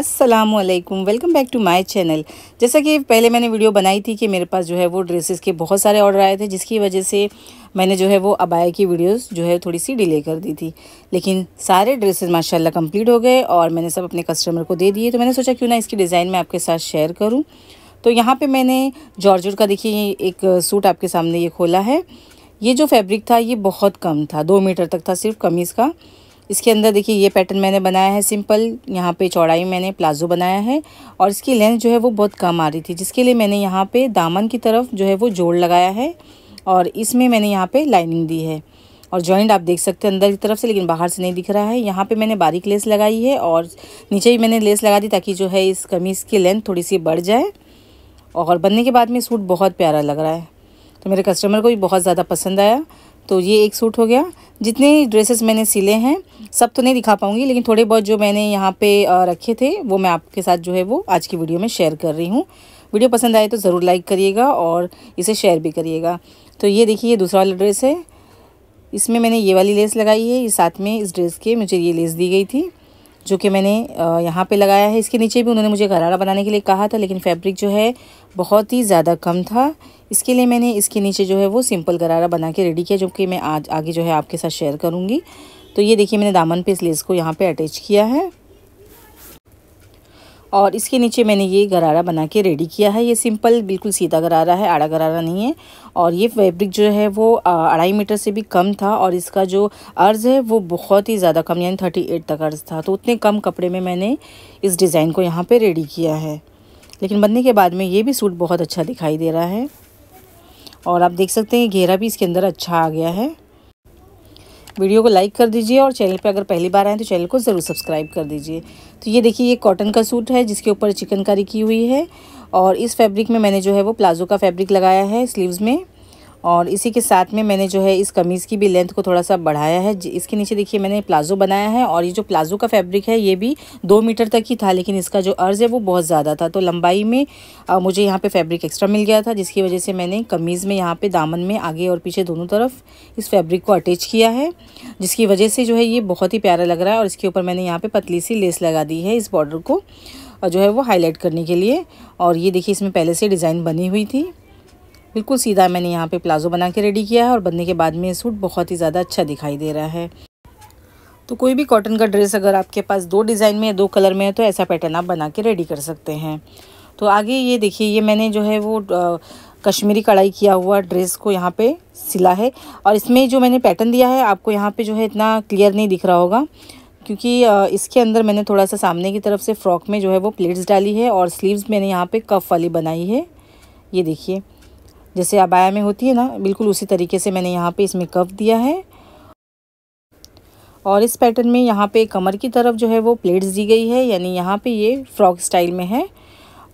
Aslam welcome back to my channel जैसा कि पहले मैंने वीडियो बनाई थी कि मेरे पास जो है वो ड्रेसेस के बहुत सारे ऑर्डर आए थे जिसकी वजह से मैंने जो है वो अबाया की वीडियोस जो है थोड़ी सी डिले कर दी थी लेकिन सारे ड्रेसेस माशाल्लाह कंप्लीट हो गए और मैंने सब अपने कस्टमर को दे दिए तो मैंने सोचा क्यों ना इसकी डिज़ाइन मैं आपके साथ शेयर करूँ तो यहाँ पर मैंने जॉर्ज का देखिए एक सूट आपके सामने ये खोला है ये जो फैब्रिक था ये बहुत कम था दो मीटर तक था सिर्फ कमीज़ का इसके अंदर देखिए ये पैटर्न मैंने बनाया है सिंपल यहाँ पे चौड़ाई मैंने प्लाजो बनाया है और इसकी लेंथ जो है वो बहुत कम आ रही थी जिसके लिए मैंने यहाँ पे दामन की तरफ जो है वो जोड़ लगाया है और इसमें मैंने यहाँ पे लाइनिंग दी है और जॉइंट आप देख सकते हैं अंदर की तरफ से लेकिन बाहर से नहीं दिख रहा है यहाँ पर मैंने बारीक लेस लगाई है और नीचे ही मैंने लेस लगा दी ताकि जो है इस कमीज़ की लेंथ थोड़ी सी बढ़ जाए और बनने के बाद में सूट बहुत प्यारा लग रहा है तो मेरे कस्टमर को भी बहुत ज़्यादा पसंद आया तो ये एक सूट हो गया जितने ड्रेसेस मैंने सिले हैं सब तो नहीं दिखा पाऊँगी लेकिन थोड़े बहुत जो मैंने यहाँ पे रखे थे वो मैं आपके साथ जो है वो आज की वीडियो में शेयर कर रही हूँ वीडियो पसंद आए तो ज़रूर लाइक करिएगा और इसे शेयर भी करिएगा तो ये देखिए ये दूसरा वाला ड्रेस है इसमें मैंने ये वाली लेस लगाई है ये साथ में इस ड्रेस के मुझे ये लेस दी गई थी जो कि मैंने यहाँ पे लगाया है इसके नीचे भी उन्होंने मुझे गरारा बनाने के लिए कहा था लेकिन फैब्रिक जो है बहुत ही ज़्यादा कम था इसके लिए मैंने इसके नीचे जो है वो सिंपल गरारा बना के रेडी किया जो कि मैं आज आगे जो है आपके साथ शेयर करूँगी तो ये देखिए मैंने दामन पे इस लेस को यहाँ पर अटैच किया है और इसके नीचे मैंने ये गरारा बना के रेडी किया है ये सिंपल बिल्कुल सीधा गरारा है आड़ा गरारा नहीं है और ये फैब्रिक जो है वो अढ़ाई मीटर से भी कम था और इसका जो अर्ज़ है वो बहुत ही ज़्यादा कम यानी थर्टी एट तक अर्ज़ था तो उतने कम कपड़े में मैंने इस डिज़ाइन को यहाँ पर रेडी किया है लेकिन बनने के बाद में ये भी सूट बहुत अच्छा दिखाई दे रहा है और आप देख सकते हैं घेरा भी इसके अंदर अच्छा आ गया है वीडियो को लाइक कर दीजिए और चैनल पे अगर पहली बार आए तो चैनल को ज़रूर सब्सक्राइब कर दीजिए तो ये देखिए ये कॉटन का सूट है जिसके ऊपर चिकनकारी की हुई है और इस फैब्रिक में मैंने जो है वो प्लाजो का फैब्रिक लगाया है स्लीव्स में और इसी के साथ में मैंने जो है इस कमीज़ की भी लेंथ को थोड़ा सा बढ़ाया है इसके नीचे देखिए मैंने प्लाजो बनाया है और ये जो प्लाजो का फैब्रिक है ये भी दो मीटर तक ही था लेकिन इसका जो अर्ज़ है वो बहुत ज़्यादा था तो लंबाई में आ, मुझे यहाँ पे फैब्रिक एक्स्ट्रा मिल गया था जिसकी वजह से मैंने कमीज़ में यहाँ पर दामन में आगे और पीछे दोनों तरफ इस फैब्रिक को अटैच किया है जिसकी वजह से जो है ये बहुत ही प्यारा लग रहा है और इसके ऊपर मैंने यहाँ पर पतली सी लेस लगा दी है इस बॉर्डर को जो है वो हाईलाइट करने के लिए और ये देखिए इसमें पहले से डिज़ाइन बनी हुई थी बिल्कुल सीधा मैंने यहाँ पे प्लाजो बना के रेडी किया है और बनने के बाद में ये सूट बहुत ही ज़्यादा अच्छा दिखाई दे रहा है तो कोई भी कॉटन का ड्रेस अगर आपके पास दो डिज़ाइन में दो कलर में है तो ऐसा पैटर्न आप बना के रेडी कर सकते हैं तो आगे ये देखिए ये मैंने जो है वो आ, कश्मीरी कढ़ाई किया हुआ ड्रेस को यहाँ पे सिला है और इसमें जो मैंने पैटर्न दिया है आपको यहाँ पे जो है इतना क्लियर नहीं दिख रहा होगा क्योंकि इसके अंदर मैंने थोड़ा सा सामने की तरफ से फ्रॉक में जो है वो प्लेट्स डाली है और स्लीव्स मैंने यहाँ पे कफ वाली बनाई है ये देखिए जैसे अबाया में होती है ना बिल्कुल उसी तरीके से मैंने यहाँ पे इसमें कफ दिया है और इस पैटर्न में यहाँ पे कमर की तरफ जो है वो प्लेट्स दी गई है यानी यहाँ पे ये फ्रॉक स्टाइल में है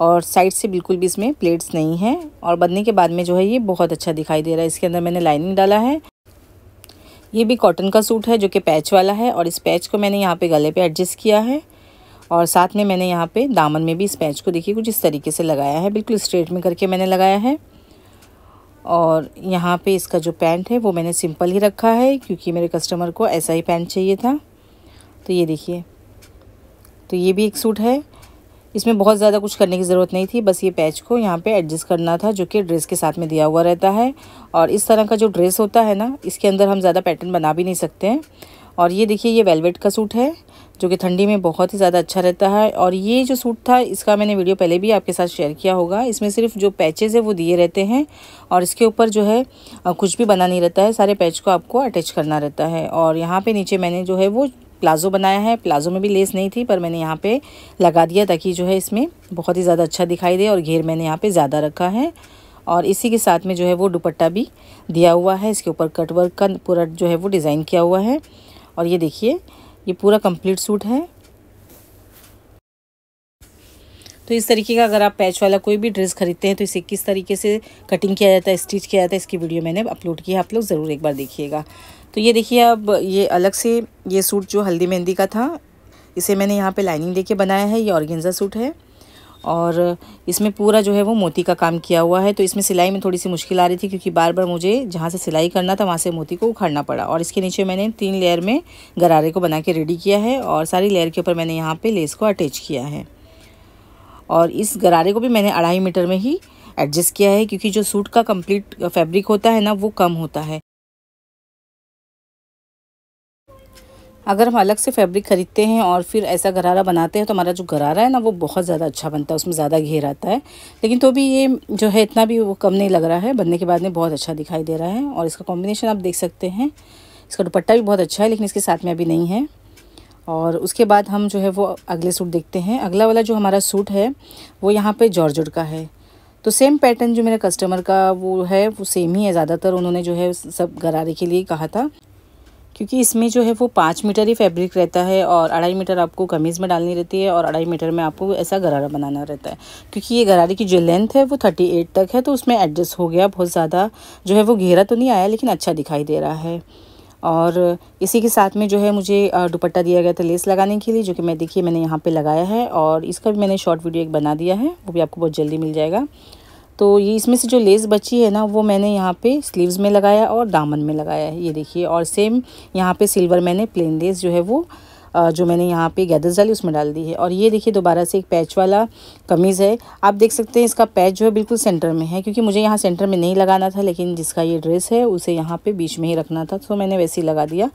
और साइड से बिल्कुल भी इसमें प्लेट्स नहीं है और बनने के बाद में जो है ये बहुत अच्छा दिखाई दे रहा है इसके अंदर मैंने लाइनिंग डाला है ये भी कॉटन का सूट है जो कि पैच वाला है और इस पैच को मैंने यहाँ पर गले पर एडजस्ट किया है और साथ में मैंने यहाँ पे दामन में भी इस पैच को देखिए कुछ इस तरीके से लगाया है बिल्कुल स्ट्रेट में करके मैंने लगाया है और यहाँ पे इसका जो पैंट है वो मैंने सिंपल ही रखा है क्योंकि मेरे कस्टमर को ऐसा ही पैंट चाहिए था तो ये देखिए तो ये भी एक सूट है इसमें बहुत ज़्यादा कुछ करने की ज़रूरत नहीं थी बस ये पैच को यहाँ पे एडजस्ट करना था जो कि ड्रेस के साथ में दिया हुआ रहता है और इस तरह का जो ड्रेस होता है ना इसके अंदर हम ज़्यादा पैटर्न बना भी नहीं सकते हैं और ये देखिए ये वेलवेट का सूट है जो कि ठंडी में बहुत ही ज़्यादा अच्छा रहता है और ये जो सूट था इसका मैंने वीडियो पहले भी आपके साथ शेयर किया होगा इसमें सिर्फ जो पैचेज़ है वो दिए रहते हैं और इसके ऊपर जो है कुछ भी बना नहीं रहता है सारे पैच को आपको अटैच करना रहता है और यहाँ पर नीचे मैंने जो है वो प्लाज़ो बनाया है प्लाज़ो में भी लेस नहीं थी पर मैंने यहाँ पर लगा दिया ताकि जो है इसमें बहुत ही ज़्यादा अच्छा दिखाई दे और घेर मैंने यहाँ पे ज़्यादा रखा है और इसी के साथ में जो है वो दुपट्टा भी दिया हुआ है इसके ऊपर कटवर्क का पूरा जो है वो डिज़ाइन किया हुआ है और ये देखिए ये पूरा कंप्लीट सूट है तो इस तरीके का अगर आप पैच वाला कोई भी ड्रेस खरीदते हैं तो इसे किस तरीके से कटिंग किया जाता है स्टिच किया जाता है इसकी वीडियो मैंने अपलोड की है आप लोग ज़रूर एक बार देखिएगा तो ये देखिए अब ये अलग से ये सूट जो हल्दी मेहंदी का था इसे मैंने यहाँ पे लाइनिंग देके बनाया है ये ऑर्गेंजा सूट है और इसमें पूरा जो है वो मोती का काम किया हुआ है तो इसमें सिलाई में थोड़ी सी मुश्किल आ रही थी क्योंकि बार बार मुझे जहाँ से सिलाई करना था वहाँ से मोती को उखाड़ना पड़ा और इसके नीचे मैंने तीन लेयर में गरारे को बना के रेडी किया है और सारी लेयर के ऊपर मैंने यहाँ पर लेस को अटैच किया है और इस गरारे को भी मैंने अढ़ाई मीटर में ही एडजस्ट किया है क्योंकि जो सूट का कम्प्लीट फैब्रिक होता है ना वो कम होता है अगर हम अलग से फैब्रिक ख़रीदते हैं और फिर ऐसा गरारा बनाते हैं तो हमारा जो गरारा है ना वो बहुत ज़्यादा अच्छा बनता है उसमें ज़्यादा घेर आता है लेकिन तो भी ये जो है इतना भी वो कम नहीं लग रहा है बनने के बाद में बहुत अच्छा दिखाई दे रहा है और इसका कॉम्बिनेशन आप देख सकते हैं इसका दुपट्टा भी बहुत अच्छा है लेकिन इसके साथ में अभी नहीं है और उसके बाद हम जो है वो अगले सूट देखते हैं अगला वाला जो हमारा सूट है वो यहाँ पर जॉर्जट का है तो सेम पैटर्न जो मेरा कस्टमर का वो है वो सेम ही है ज़्यादातर उन्होंने जो है सब गरारे के लिए कहा था क्योंकि इसमें जो है वो पाँच मीटर ही फैब्रिक रहता है और अढ़ाई मीटर आपको कमीज़ में डालनी रहती है और अढ़ाई मीटर में आपको ऐसा गरारा बनाना रहता है क्योंकि ये गरारे की जो लेंथ है वो थर्टी एट तक है तो उसमें एडजस्ट हो गया बहुत ज़्यादा जो है वो घेरा तो नहीं आया लेकिन अच्छा दिखाई दे रहा है और इसी के साथ में जो है मुझे दुपट्टा दिया गया था लेस लगाने के लिए जो कि मैं देखिए मैंने यहाँ पर लगाया है और इसका भी मैंने शॉर्ट वीडियो एक बना दिया है वो भी आपको बहुत जल्दी मिल जाएगा तो ये इसमें से जो लेस बची है ना वो मैंने यहाँ पे स्लीव्स में लगाया और दामन में लगाया है ये देखिए और सेम यहाँ पे सिल्वर मैंने प्लेन लेस जो है वो जो मैंने यहाँ पे गैदर्स डाली उसमें डाल दी है और ये देखिए दोबारा से एक पैच वाला कमीज़ है आप देख सकते हैं इसका पैच जो है बिल्कुल सेंटर में है क्योंकि मुझे यहाँ सेंटर में नहीं लगाना था लेकिन जिसका ये ड्रेस है उसे यहाँ पर बीच में ही रखना था तो मैंने वैसे ही लगा दिया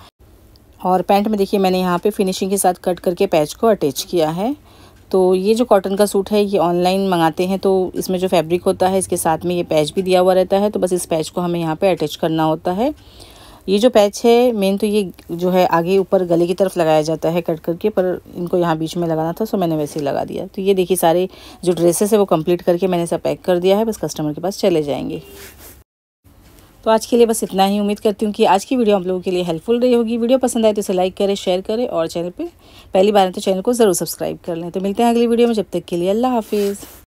और पैंट में देखिए मैंने यहाँ पे फिनिशिंग के साथ कट करके पैच को अटैच किया है तो ये जो कॉटन का सूट है ये ऑनलाइन मंगाते हैं तो इसमें जो फैब्रिक होता है इसके साथ में ये पैच भी दिया हुआ रहता है तो बस इस पैच को हमें यहाँ पे अटैच करना होता है ये जो पैच है मेन तो ये जो है आगे ऊपर गले की तरफ लगाया जाता है कट करके पर इनको यहाँ बीच में लगाना था सो मैंने वैसे ही लगा दिया तो ये देखिए सारे जो ड्रेसेस है वो कंप्लीट करके मैंने सब पैक कर दिया है बस कस्टमर के पास चले जाएंगे तो आज के लिए बस इतना ही उम्मीद करती हूँ कि आज की वीडियो हम लोगों के लिए हेल्पफुल रही होगी वीडियो पसंद आए तो इसे लाइक करें शेयर करें और चैनल पर पहली बार तो चैनल को ज़रूर सब्सक्राइब कर लें तो मिलते हैं अगली वीडियो में जब तक के लिए अल्लाह हाफिज़